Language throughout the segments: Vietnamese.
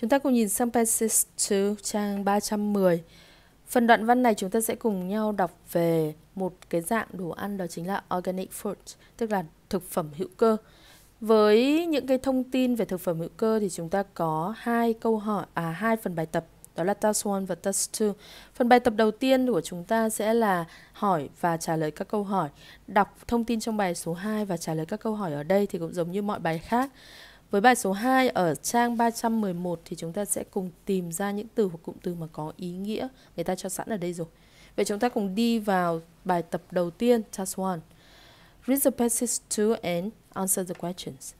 Chúng ta cùng nhìn sang Passage 2, trang 310. Phần đoạn văn này chúng ta sẽ cùng nhau đọc về một cái dạng đồ ăn đó chính là organic food, tức là thực phẩm hữu cơ. Với những cái thông tin về thực phẩm hữu cơ thì chúng ta có hai câu hỏi à hai phần bài tập đó là task 1 và task 2. Phần bài tập đầu tiên của chúng ta sẽ là hỏi và trả lời các câu hỏi. Đọc thông tin trong bài số 2 và trả lời các câu hỏi ở đây thì cũng giống như mọi bài khác. Với bài số 2 ở trang 311 thì chúng ta sẽ cùng tìm ra những từ hoặc cụm từ mà có ý nghĩa người ta cho sẵn ở đây rồi. Vậy chúng ta cùng đi vào bài tập đầu tiên, task 1. Read the passage 2 and answer the questions.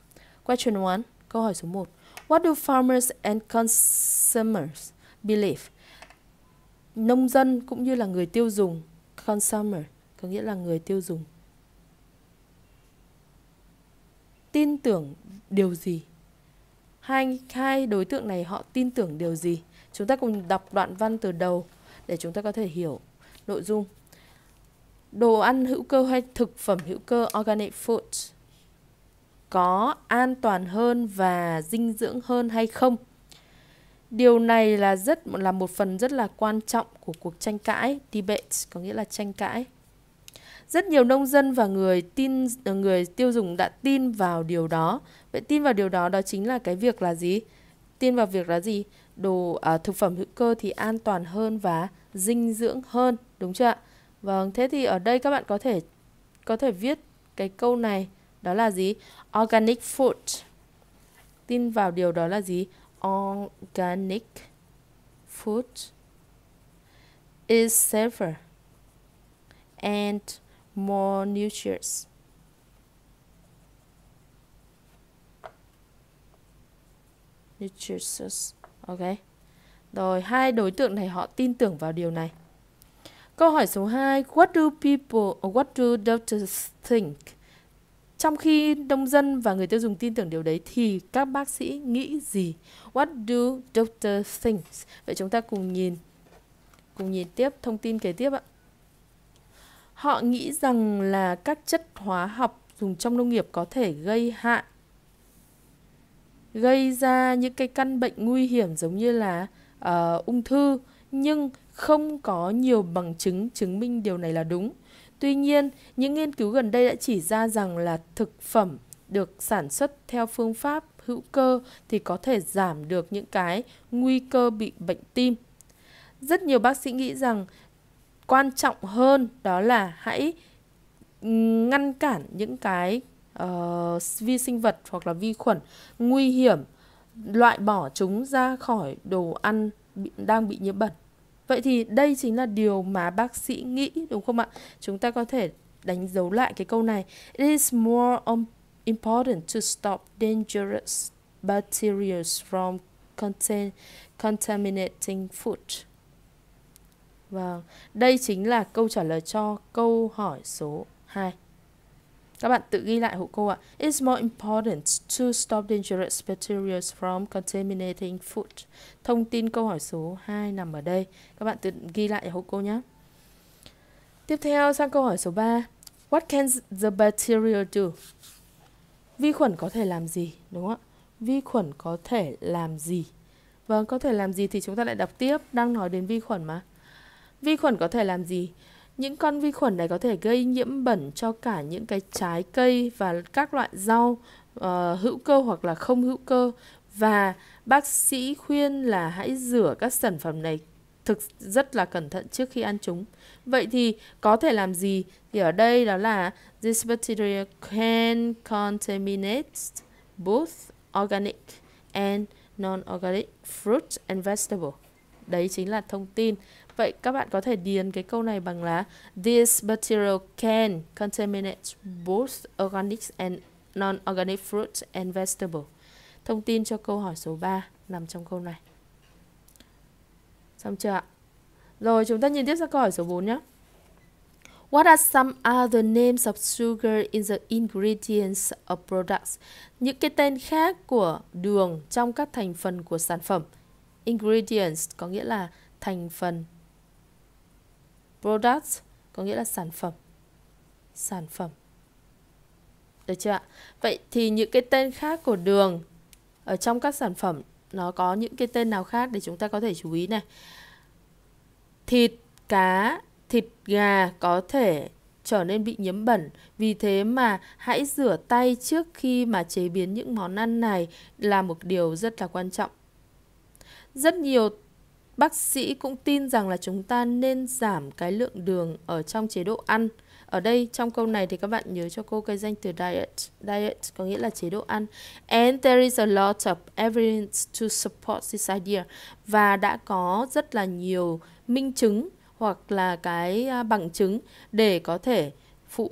Question 1, câu hỏi số 1. What do farmers and consumers believe? Nông dân cũng như là người tiêu dùng, consumer, có nghĩa là người tiêu dùng, tin tưởng điều gì hai hai đối tượng này họ tin tưởng điều gì chúng ta cùng đọc đoạn văn từ đầu để chúng ta có thể hiểu nội dung đồ ăn hữu cơ hay thực phẩm hữu cơ organic food có an toàn hơn và dinh dưỡng hơn hay không điều này là rất là một phần rất là quan trọng của cuộc tranh cãi debate có nghĩa là tranh cãi rất nhiều nông dân và người tin ờ, người tiêu dùng đã tin vào điều đó. Vậy tin vào điều đó đó chính là cái việc là gì? Tin vào việc là gì? Đồ à, thực phẩm hữu cơ thì an toàn hơn và dinh dưỡng hơn, đúng chưa ạ? Vâng, thế thì ở đây các bạn có thể có thể viết cái câu này đó là gì? Organic food. Tin vào điều đó là gì? Organic food is safer and more nutrients. Nutritious. Ok. Rồi, hai đối tượng này họ tin tưởng vào điều này. Câu hỏi số 2, what do people what do doctors think? Trong khi nông dân và người tiêu dùng tin tưởng điều đấy thì các bác sĩ nghĩ gì? What do doctors think? Vậy chúng ta cùng nhìn cùng nhìn tiếp thông tin kế tiếp ạ. Họ nghĩ rằng là các chất hóa học dùng trong nông nghiệp có thể gây hại gây ra những cái căn bệnh nguy hiểm giống như là uh, ung thư nhưng không có nhiều bằng chứng chứng minh điều này là đúng. Tuy nhiên, những nghiên cứu gần đây đã chỉ ra rằng là thực phẩm được sản xuất theo phương pháp hữu cơ thì có thể giảm được những cái nguy cơ bị bệnh tim. Rất nhiều bác sĩ nghĩ rằng quan trọng hơn đó là hãy ngăn cản những cái uh, vi sinh vật hoặc là vi khuẩn nguy hiểm loại bỏ chúng ra khỏi đồ ăn bị, đang bị nhiễm bẩn vậy thì đây chính là điều mà bác sĩ nghĩ đúng không ạ chúng ta có thể đánh dấu lại cái câu này it is more um, important to stop dangerous bacteria from contain, contaminating food Vâng, đây chính là câu trả lời cho câu hỏi số 2. Các bạn tự ghi lại hộ cô ạ. It's more important to stop dangerous bacteria from contaminating food. Thông tin câu hỏi số 2 nằm ở đây. Các bạn tự ghi lại hộ cô nhé. Tiếp theo sang câu hỏi số 3. What can the bacteria do? Vi khuẩn có thể làm gì? Đúng không ạ? Vi khuẩn có thể làm gì? Vâng, có thể làm gì thì chúng ta lại đọc tiếp. Đang nói đến vi khuẩn mà. Vi khuẩn có thể làm gì? Những con vi khuẩn này có thể gây nhiễm bẩn cho cả những cái trái cây và các loại rau uh, hữu cơ hoặc là không hữu cơ và bác sĩ khuyên là hãy rửa các sản phẩm này thực rất là cẩn thận trước khi ăn chúng. Vậy thì có thể làm gì? Thì ở đây đó là this bacteria can contaminate both organic and non-organic fruits and vegetables. Đấy chính là thông tin. Vậy các bạn có thể điền cái câu này bằng là This material can contaminate both organic and non-organic fruits and vegetables Thông tin cho câu hỏi số 3 nằm trong câu này. Xong chưa ạ? Rồi chúng ta nhìn tiếp sang câu hỏi số 4 nhé. What are some other names of sugar in the ingredients of products? Những cái tên khác của đường trong các thành phần của sản phẩm. Ingredients có nghĩa là thành phần. products có nghĩa là sản phẩm. Sản phẩm. Được chưa ạ? Vậy thì những cái tên khác của đường ở trong các sản phẩm nó có những cái tên nào khác để chúng ta có thể chú ý này. Thịt cá, thịt gà có thể trở nên bị nhiễm bẩn. Vì thế mà hãy rửa tay trước khi mà chế biến những món ăn này là một điều rất là quan trọng. Rất nhiều bác sĩ cũng tin rằng là chúng ta nên giảm cái lượng đường ở trong chế độ ăn. Ở đây trong câu này thì các bạn nhớ cho cô cái danh từ diet. Diet có nghĩa là chế độ ăn. And there is a lot of evidence to support this idea. Và đã có rất là nhiều minh chứng hoặc là cái à, bằng chứng để có thể phụ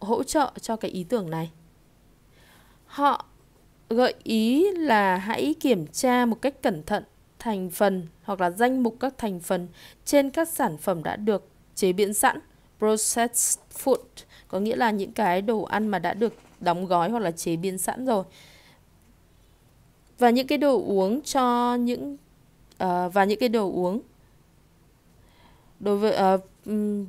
hỗ trợ cho cái ý tưởng này. Họ gợi ý là hãy kiểm tra một cách cẩn thận thành phần hoặc là danh mục các thành phần trên các sản phẩm đã được chế biến sẵn processed food có nghĩa là những cái đồ ăn mà đã được đóng gói hoặc là chế biến sẵn rồi và những cái đồ uống cho những uh, và những cái đồ uống đối với uh,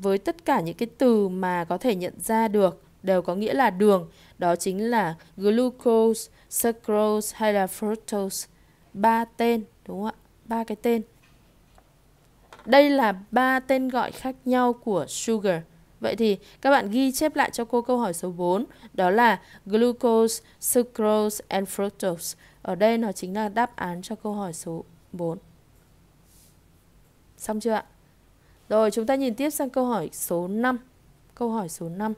với tất cả những cái từ mà có thể nhận ra được đều có nghĩa là đường đó chính là glucose, sucrose hay là fructose ba tên đúng không ạ ba cái tên. Đây là ba tên gọi khác nhau của sugar. Vậy thì các bạn ghi chép lại cho cô câu hỏi số 4, đó là glucose, sucrose and fructose. Ở đây nó chính là đáp án cho câu hỏi số 4. Xong chưa ạ? Rồi chúng ta nhìn tiếp sang câu hỏi số 5. Câu hỏi số 5.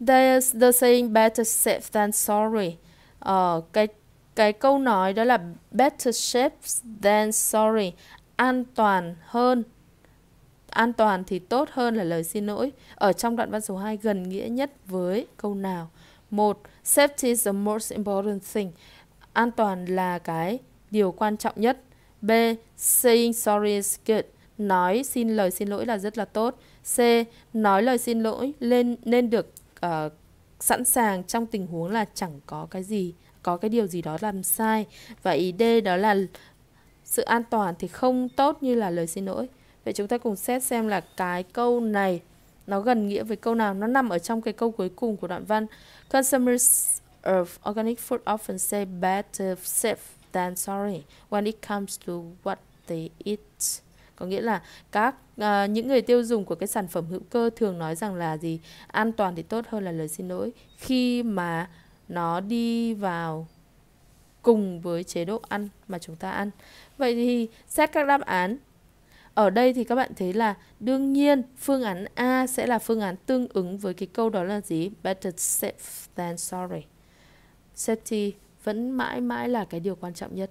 There's the saying better safe than sorry. Ờ, cái cái câu nói đó là better safe than sorry an toàn hơn an toàn thì tốt hơn là lời xin lỗi ở trong đoạn văn số 2 gần nghĩa nhất với câu nào một safety is the most important thing an toàn là cái điều quan trọng nhất b saying sorry is good nói xin lời xin lỗi là rất là tốt c nói lời xin lỗi nên nên được uh, sẵn sàng trong tình huống là chẳng có cái gì có cái điều gì đó làm sai và ý D đó là sự an toàn thì không tốt như là lời xin lỗi. Vậy chúng ta cùng xét xem là cái câu này nó gần nghĩa với câu nào, nó nằm ở trong cái câu cuối cùng của đoạn văn. Consumers of organic food often say better safe than sorry when it comes to what they eat. Có nghĩa là các à, những người tiêu dùng của cái sản phẩm hữu cơ thường nói rằng là gì? An toàn thì tốt hơn là lời xin lỗi khi mà nó đi vào cùng với chế độ ăn mà chúng ta ăn. Vậy thì xét các đáp án. Ở đây thì các bạn thấy là đương nhiên phương án A sẽ là phương án tương ứng với cái câu đó là gì? Better safe than sorry. Safety vẫn mãi mãi là cái điều quan trọng nhất.